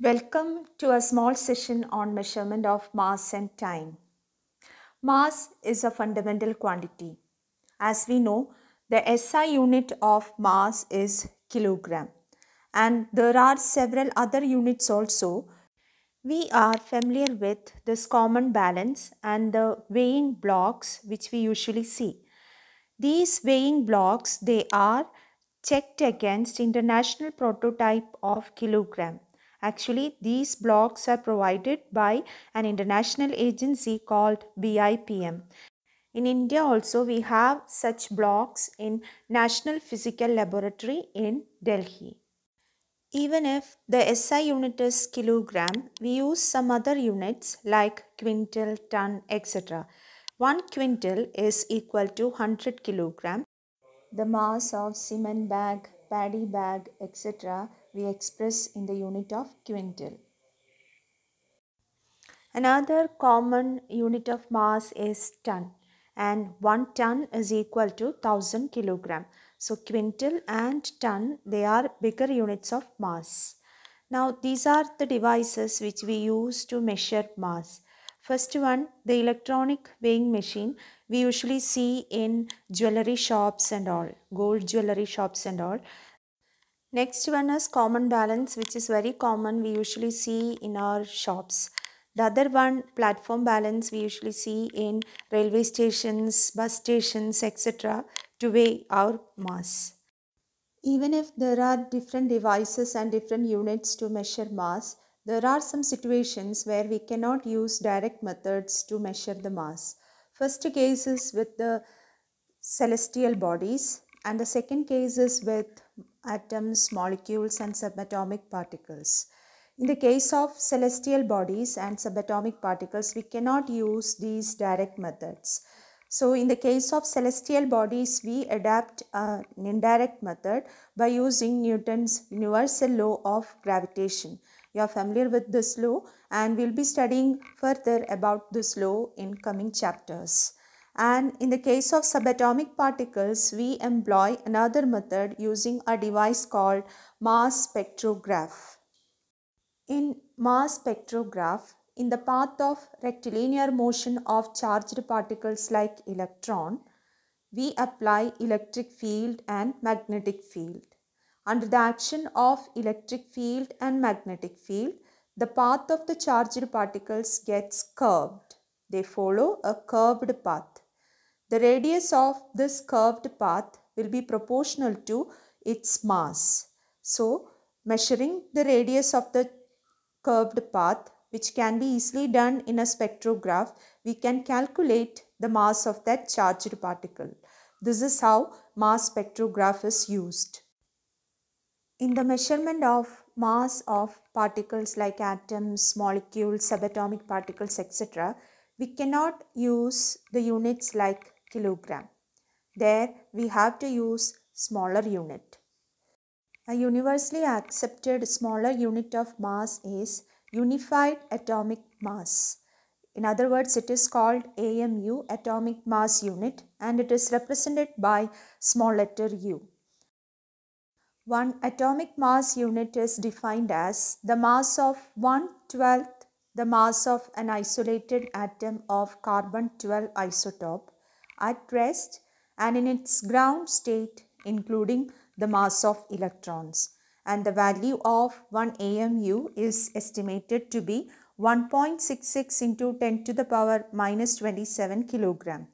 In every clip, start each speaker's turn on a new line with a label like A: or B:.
A: Welcome to a small session on measurement of mass and time. Mass is a fundamental quantity. As we know, the SI unit of mass is kilogram and there are several other units also. We are familiar with this common balance and the weighing blocks which we usually see. These weighing blocks they are checked against international prototype of kilogram Actually, these blocks are provided by an international agency called BIPM. In India also, we have such blocks in National Physical Laboratory in Delhi. Even if the SI unit is kilogram, we use some other units like quintal, ton, etc. 1 quintal is equal to 100 kilogram. The mass of cement bag, paddy bag, etc we express in the unit of quintal. Another common unit of mass is ton and 1 ton is equal to 1000 kilogram. So quintal and ton they are bigger units of mass. Now these are the devices which we use to measure mass. First one the electronic weighing machine we usually see in jewelry shops and all gold jewelry shops and all Next one is common balance which is very common we usually see in our shops. The other one platform balance we usually see in railway stations, bus stations etc to weigh our mass. Even if there are different devices and different units to measure mass, there are some situations where we cannot use direct methods to measure the mass. First case is with the celestial bodies and the second case is with atoms, molecules, and subatomic particles. In the case of celestial bodies and subatomic particles, we cannot use these direct methods. So, in the case of celestial bodies, we adapt an indirect method by using Newton's universal law of gravitation. You are familiar with this law and we will be studying further about this law in coming chapters. And in the case of subatomic particles, we employ another method using a device called mass spectrograph. In mass spectrograph, in the path of rectilinear motion of charged particles like electron, we apply electric field and magnetic field. Under the action of electric field and magnetic field, the path of the charged particles gets curved. They follow a curved path. The radius of this curved path will be proportional to its mass. So, measuring the radius of the curved path which can be easily done in a spectrograph, we can calculate the mass of that charged particle. This is how mass spectrograph is used. In the measurement of mass of particles like atoms, molecules, subatomic particles, etc., we cannot use the units like kilogram. There we have to use smaller unit. A universally accepted smaller unit of mass is unified atomic mass. In other words, it is called AMU atomic mass unit and it is represented by small letter u. One atomic mass unit is defined as the mass of 1 12th the mass of an isolated atom of carbon 12 isotope at rest and in its ground state including the mass of electrons and the value of 1 AMU is estimated to be 1.66 into 10 to the power minus 27 kilogram.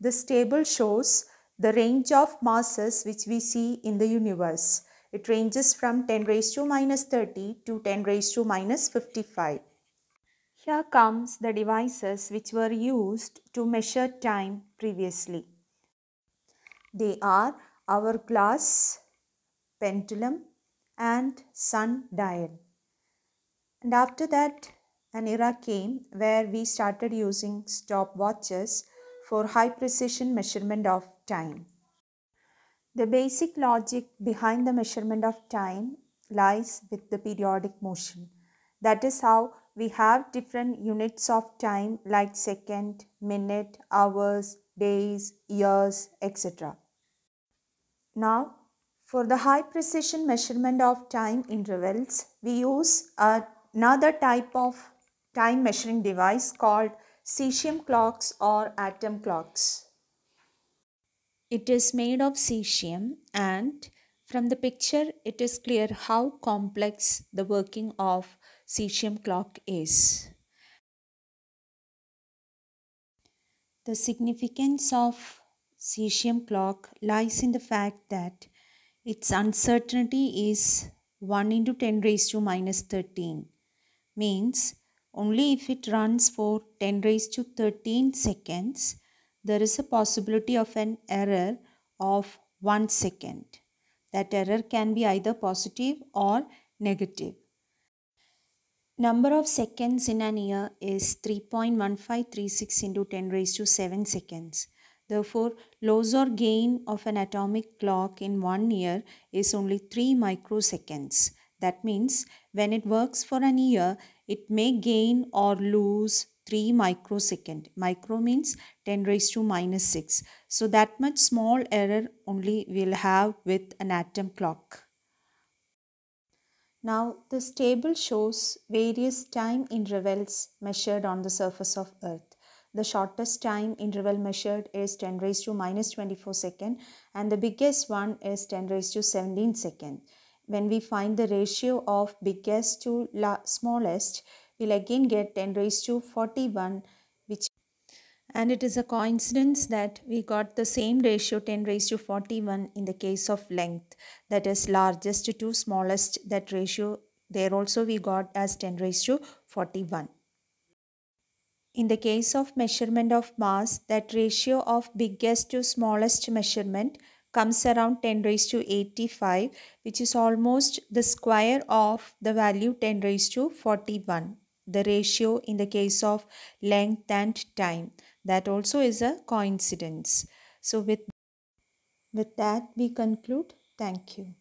A: This table shows the range of masses which we see in the universe. It ranges from 10 raised to minus 30 to 10 raised to minus 55. Here comes the devices which were used to measure time previously. They are hourglass, pendulum and sun dial. And after that an era came where we started using stopwatches for high precision measurement of time. The basic logic behind the measurement of time lies with the periodic motion. That is how we have different units of time like second, minute, hours, days, years, etc. Now, for the high precision measurement of time intervals, we use another type of time measuring device called cesium clocks or atom clocks. It is made of cesium and from the picture it is clear how complex the working of cesium clock is. The significance of cesium clock lies in the fact that its uncertainty is 1 into 10 raised to minus 13 means only if it runs for 10 raised to 13 seconds there is a possibility of an error of 1 second. That error can be either positive or negative. Number of seconds in an year is 3.1536 into 10 raised to 7 seconds. Therefore, loss or gain of an atomic clock in one year is only 3 microseconds. That means when it works for an year, it may gain or lose 3 microsecond. Micro means 10 raised to minus 6. So that much small error only we'll have with an atom clock. Now, this table shows various time intervals measured on the surface of Earth. The shortest time interval measured is 10 raised to minus 24 second and the biggest one is 10 raised to 17 second. When we find the ratio of biggest to smallest, we'll again get 10 raised to 41 which and it is a coincidence that we got the same ratio 10 raised to 41 in the case of length, that is largest to smallest, that ratio there also we got as 10 raised to 41. In the case of measurement of mass, that ratio of biggest to smallest measurement comes around 10 raised to 85, which is almost the square of the value 10 raised to 41, the ratio in the case of length and time. That also is a coincidence. So, with, with that, we conclude. Thank you.